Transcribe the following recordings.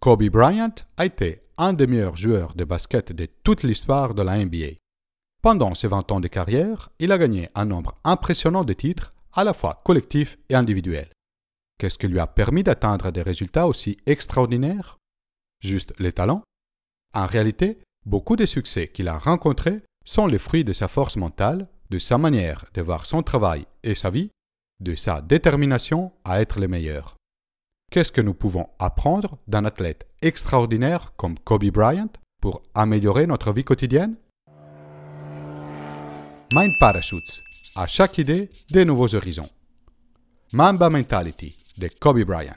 Kobe Bryant a été un des meilleurs joueurs de basket de toute l'histoire de la NBA. Pendant ses 20 ans de carrière, il a gagné un nombre impressionnant de titres, à la fois collectifs et individuels. Qu'est-ce qui lui a permis d'atteindre des résultats aussi extraordinaires Juste les talents En réalité, beaucoup des succès qu'il a rencontrés sont les fruits de sa force mentale, de sa manière de voir son travail et sa vie, de sa détermination à être le meilleur qu'est-ce que nous pouvons apprendre d'un athlète extraordinaire comme Kobe Bryant pour améliorer notre vie quotidienne Mind Parachutes, à chaque idée, des nouveaux horizons. Mamba Mentality de Kobe Bryant.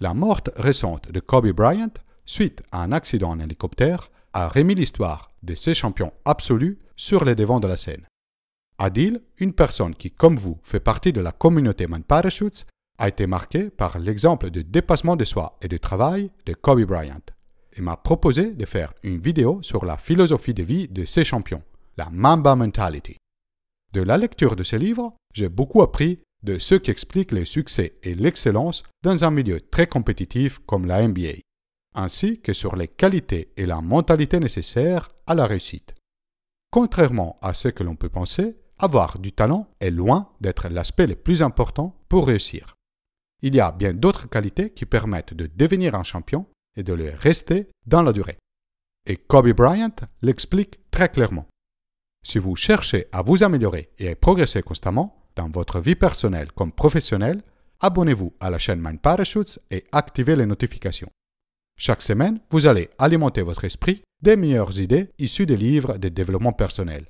La mort récente de Kobe Bryant, suite à un accident en hélicoptère, a remis l'histoire de ses champions absolus sur les devants de la scène. Adil, une personne qui, comme vous, fait partie de la communauté Mind Parachutes, a été marqué par l'exemple de dépassement de soi et de travail de Kobe Bryant et m'a proposé de faire une vidéo sur la philosophie de vie de ses champions, la Mamba Mentality. De la lecture de ce livre, j'ai beaucoup appris de ce qui explique le succès et l'excellence dans un milieu très compétitif comme la NBA, ainsi que sur les qualités et la mentalité nécessaires à la réussite. Contrairement à ce que l'on peut penser, avoir du talent est loin d'être l'aspect le plus important pour réussir il y a bien d'autres qualités qui permettent de devenir un champion et de le rester dans la durée. Et Kobe Bryant l'explique très clairement. Si vous cherchez à vous améliorer et à progresser constamment, dans votre vie personnelle comme professionnelle, abonnez-vous à la chaîne Mind Parachutes et activez les notifications. Chaque semaine, vous allez alimenter votre esprit des meilleures idées issues des livres de développement personnel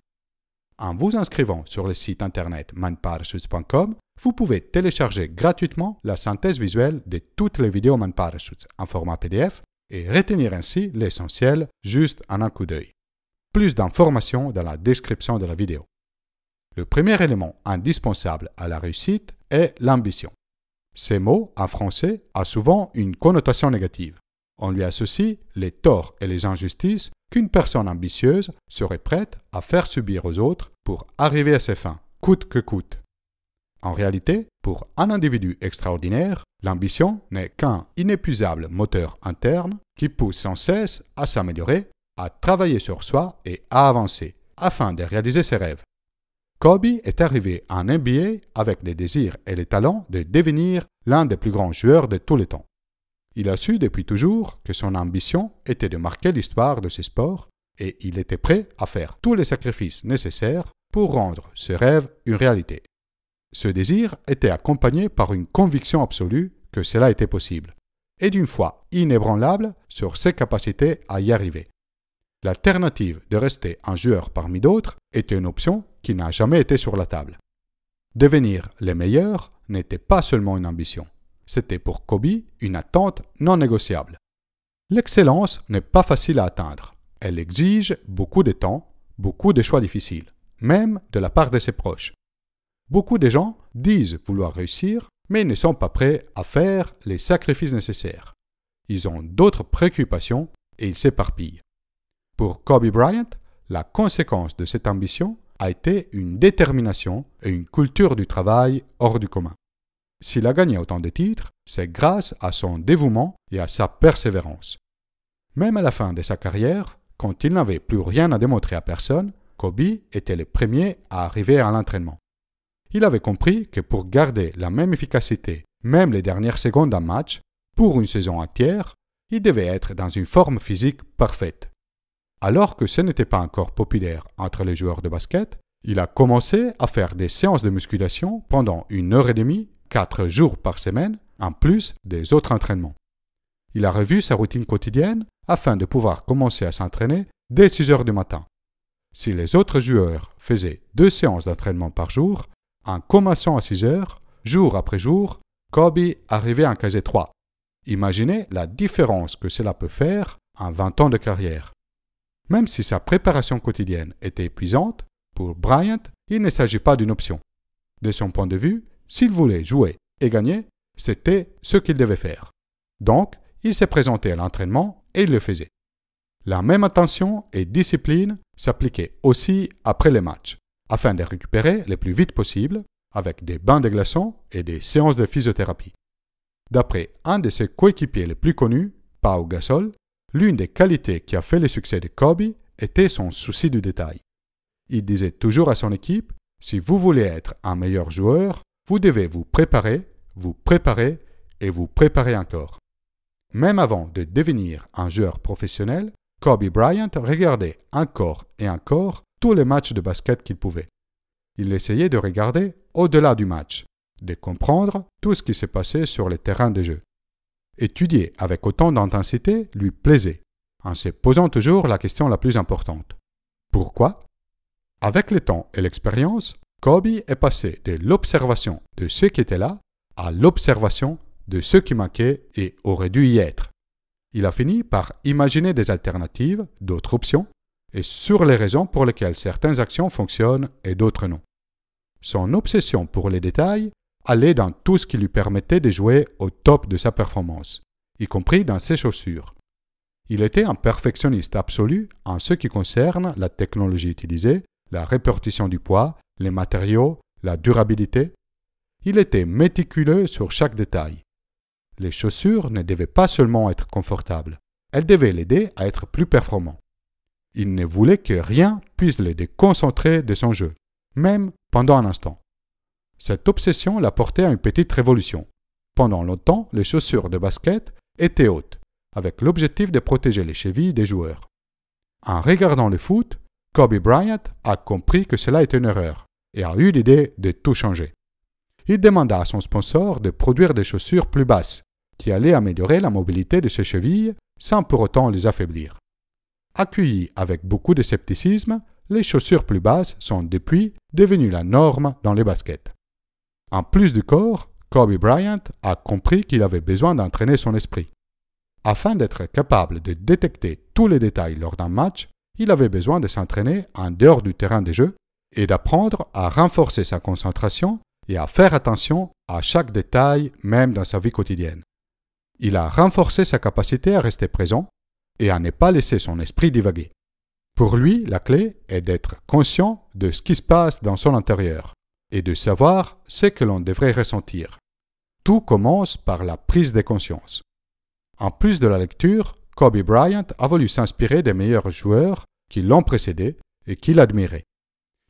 en vous inscrivant sur le site internet manparachutes.com, vous pouvez télécharger gratuitement la synthèse visuelle de toutes les vidéos Manparachutes en format PDF et retenir ainsi l'essentiel juste en un coup d'œil. Plus d'informations dans la description de la vidéo. Le premier élément indispensable à la réussite est l'ambition. Ces mots en français, a souvent une connotation négative. On lui associe les torts et les injustices qu'une personne ambitieuse serait prête à faire subir aux autres pour arriver à ses fins, coûte que coûte. En réalité, pour un individu extraordinaire, l'ambition n'est qu'un inépuisable moteur interne qui pousse sans cesse à s'améliorer, à travailler sur soi et à avancer, afin de réaliser ses rêves. Kobe est arrivé en NBA avec les désirs et les talents de devenir l'un des plus grands joueurs de tous les temps. Il a su depuis toujours que son ambition était de marquer l'histoire de ses sports, et il était prêt à faire tous les sacrifices nécessaires pour rendre ce rêve une réalité. Ce désir était accompagné par une conviction absolue que cela était possible et d'une foi inébranlable sur ses capacités à y arriver. L'alternative de rester un joueur parmi d'autres était une option qui n'a jamais été sur la table. Devenir les meilleurs n'était pas seulement une ambition, c'était pour Kobe une attente non négociable. L'excellence n'est pas facile à atteindre. Elle exige beaucoup de temps, beaucoup de choix difficiles, même de la part de ses proches. Beaucoup de gens disent vouloir réussir, mais ne sont pas prêts à faire les sacrifices nécessaires. Ils ont d'autres préoccupations et ils s'éparpillent. Pour Kobe Bryant, la conséquence de cette ambition a été une détermination et une culture du travail hors du commun. S'il a gagné autant de titres, c'est grâce à son dévouement et à sa persévérance. Même à la fin de sa carrière, quand il n'avait plus rien à démontrer à personne, Kobe était le premier à arriver à l'entraînement. Il avait compris que pour garder la même efficacité, même les dernières secondes d'un match, pour une saison entière, il devait être dans une forme physique parfaite. Alors que ce n'était pas encore populaire entre les joueurs de basket, il a commencé à faire des séances de musculation pendant une heure et demie 4 jours par semaine, en plus des autres entraînements. Il a revu sa routine quotidienne afin de pouvoir commencer à s'entraîner dès 6 heures du matin. Si les autres joueurs faisaient deux séances d'entraînement par jour, en commençant à 6 heures, jour après jour, Kobe arrivait en cas 3. Imaginez la différence que cela peut faire en 20 ans de carrière. Même si sa préparation quotidienne était épuisante, pour Bryant, il ne s'agit pas d'une option. De son point de vue, s'il voulait jouer et gagner, c'était ce qu'il devait faire. Donc, il s'est présenté à l'entraînement et il le faisait. La même attention et discipline s'appliquaient aussi après les matchs, afin de récupérer le plus vite possible avec des bains de glaçons et des séances de physiothérapie. D'après un de ses coéquipiers les plus connus, Pau Gasol, l'une des qualités qui a fait le succès de Kobe était son souci du détail. Il disait toujours à son équipe, si vous voulez être un meilleur joueur, vous devez vous préparer, vous préparer et vous préparer encore. Même avant de devenir un joueur professionnel, Kobe Bryant regardait encore et encore tous les matchs de basket qu'il pouvait. Il essayait de regarder au-delà du match, de comprendre tout ce qui se passait sur le terrain de jeu. Étudier avec autant d'intensité lui plaisait, en se posant toujours la question la plus importante. Pourquoi Avec le temps et l'expérience, Kobe est passé de l'observation de ceux qui étaient là à l'observation de ceux qui manquaient et auraient dû y être. Il a fini par imaginer des alternatives, d'autres options, et sur les raisons pour lesquelles certaines actions fonctionnent et d'autres non. Son obsession pour les détails allait dans tout ce qui lui permettait de jouer au top de sa performance, y compris dans ses chaussures. Il était un perfectionniste absolu en ce qui concerne la technologie utilisée, la répartition du poids les matériaux, la durabilité. Il était méticuleux sur chaque détail. Les chaussures ne devaient pas seulement être confortables, elles devaient l'aider à être plus performant. Il ne voulait que rien puisse le déconcentrer de son jeu, même pendant un instant. Cette obsession l'a porté à une petite révolution. Pendant longtemps, les chaussures de basket étaient hautes, avec l'objectif de protéger les chevilles des joueurs. En regardant le foot, Kobe Bryant a compris que cela était une erreur et a eu l'idée de tout changer. Il demanda à son sponsor de produire des chaussures plus basses, qui allaient améliorer la mobilité de ses chevilles sans pour autant les affaiblir. Accueillies avec beaucoup de scepticisme, les chaussures plus basses sont depuis devenues la norme dans les baskets. En plus du corps, Kobe Bryant a compris qu'il avait besoin d'entraîner son esprit. Afin d'être capable de détecter tous les détails lors d'un match, il avait besoin de s'entraîner en dehors du terrain de jeu et d'apprendre à renforcer sa concentration et à faire attention à chaque détail même dans sa vie quotidienne. Il a renforcé sa capacité à rester présent et à ne pas laisser son esprit divaguer. Pour lui, la clé est d'être conscient de ce qui se passe dans son intérieur et de savoir ce que l'on devrait ressentir. Tout commence par la prise de conscience. En plus de la lecture, Kobe Bryant a voulu s'inspirer des meilleurs joueurs qui l'ont précédé et qu'il admirait.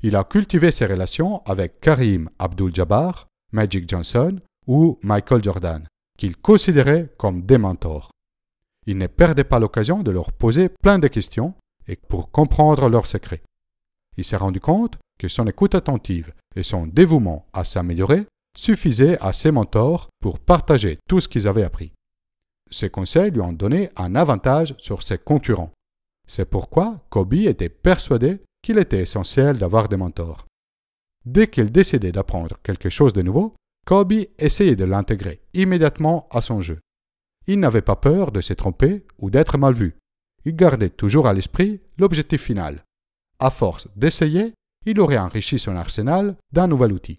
Il a cultivé ses relations avec Karim Abdul-Jabbar, Magic Johnson ou Michael Jordan, qu'il considérait comme des mentors. Il ne perdait pas l'occasion de leur poser plein de questions et pour comprendre leurs secrets. Il s'est rendu compte que son écoute attentive et son dévouement à s'améliorer suffisaient à ses mentors pour partager tout ce qu'ils avaient appris. Ces conseils lui ont donné un avantage sur ses concurrents. C'est pourquoi Kobe était persuadé qu'il était essentiel d'avoir des mentors. Dès qu'il décidait d'apprendre quelque chose de nouveau, Kobe essayait de l'intégrer immédiatement à son jeu. Il n'avait pas peur de se tromper ou d'être mal vu. Il gardait toujours à l'esprit l'objectif final. À force d'essayer, il aurait enrichi son arsenal d'un nouvel outil.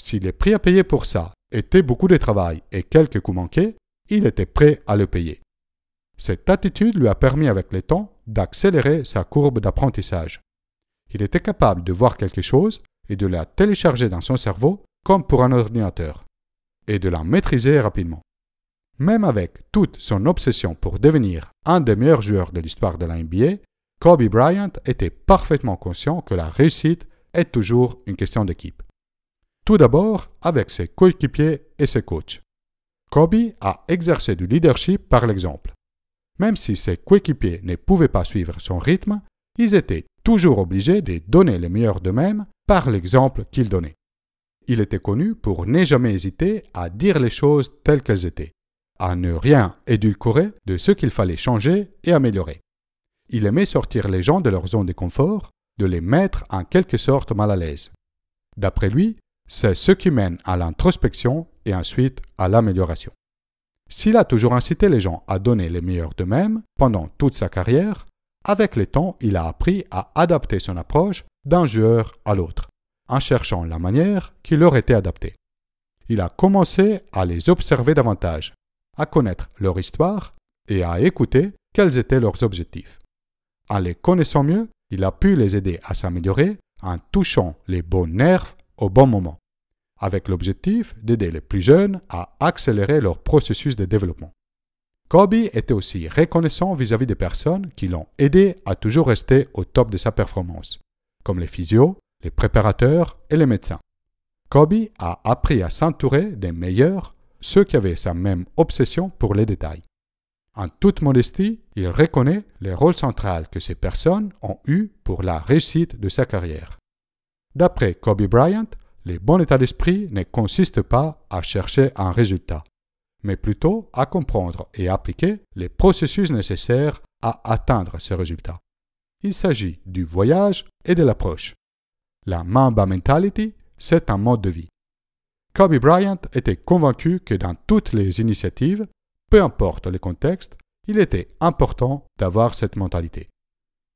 Si les prix à payer pour ça étaient beaucoup de travail et quelques coups manqués, il était prêt à le payer. Cette attitude lui a permis avec le temps d'accélérer sa courbe d'apprentissage qu'il était capable de voir quelque chose et de la télécharger dans son cerveau comme pour un ordinateur, et de la maîtriser rapidement. Même avec toute son obsession pour devenir un des meilleurs joueurs de l'histoire de la NBA, Kobe Bryant était parfaitement conscient que la réussite est toujours une question d'équipe. Tout d'abord avec ses coéquipiers et ses coachs. Kobe a exercé du leadership par l'exemple. Même si ses coéquipiers ne pouvaient pas suivre son rythme, ils étaient toujours obligé de donner les meilleurs d'eux-mêmes par l'exemple qu'il donnait. Il était connu pour ne jamais hésiter à dire les choses telles qu'elles étaient, à ne rien édulcorer de ce qu'il fallait changer et améliorer. Il aimait sortir les gens de leur zone de confort, de les mettre en quelque sorte mal à l'aise. D'après lui, c'est ce qui mène à l'introspection et ensuite à l'amélioration. S'il a toujours incité les gens à donner les meilleurs d'eux-mêmes pendant toute sa carrière, avec le temps, il a appris à adapter son approche d'un joueur à l'autre, en cherchant la manière qui leur était adaptée. Il a commencé à les observer davantage, à connaître leur histoire et à écouter quels étaient leurs objectifs. En les connaissant mieux, il a pu les aider à s'améliorer en touchant les bons nerfs au bon moment, avec l'objectif d'aider les plus jeunes à accélérer leur processus de développement. Kobe était aussi reconnaissant vis-à-vis des personnes qui l'ont aidé à toujours rester au top de sa performance, comme les physios, les préparateurs et les médecins. Kobe a appris à s'entourer des meilleurs, ceux qui avaient sa même obsession pour les détails. En toute modestie, il reconnaît les rôles central que ces personnes ont eu pour la réussite de sa carrière. D'après Kobe Bryant, le bon état d'esprit ne consiste pas à chercher un résultat, mais plutôt à comprendre et appliquer les processus nécessaires à atteindre ce résultat. Il s'agit du voyage et de l'approche. La Mamba Mentality, c'est un mode de vie. Kobe Bryant était convaincu que dans toutes les initiatives, peu importe le contexte, il était important d'avoir cette mentalité.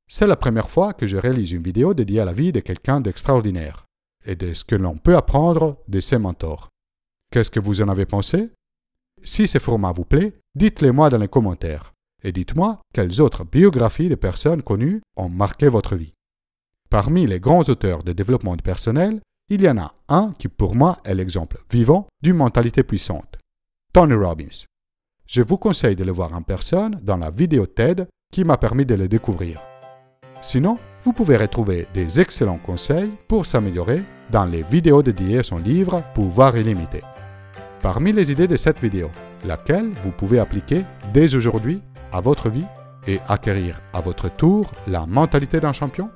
C'est la première fois que je réalise une vidéo dédiée à la vie de quelqu'un d'extraordinaire et de ce que l'on peut apprendre de ses mentors. Qu'est-ce que vous en avez pensé si ce format vous plaît, dites-le moi dans les commentaires et dites-moi quelles autres biographies de personnes connues ont marqué votre vie. Parmi les grands auteurs de développement personnel, il y en a un qui pour moi est l'exemple vivant d'une mentalité puissante, Tony Robbins. Je vous conseille de le voir en personne dans la vidéo TED qui m'a permis de le découvrir. Sinon, vous pouvez retrouver des excellents conseils pour s'améliorer dans les vidéos dédiées à son livre Pouvoir illimité parmi les idées de cette vidéo, laquelle vous pouvez appliquer dès aujourd'hui à votre vie et acquérir à votre tour la mentalité d'un champion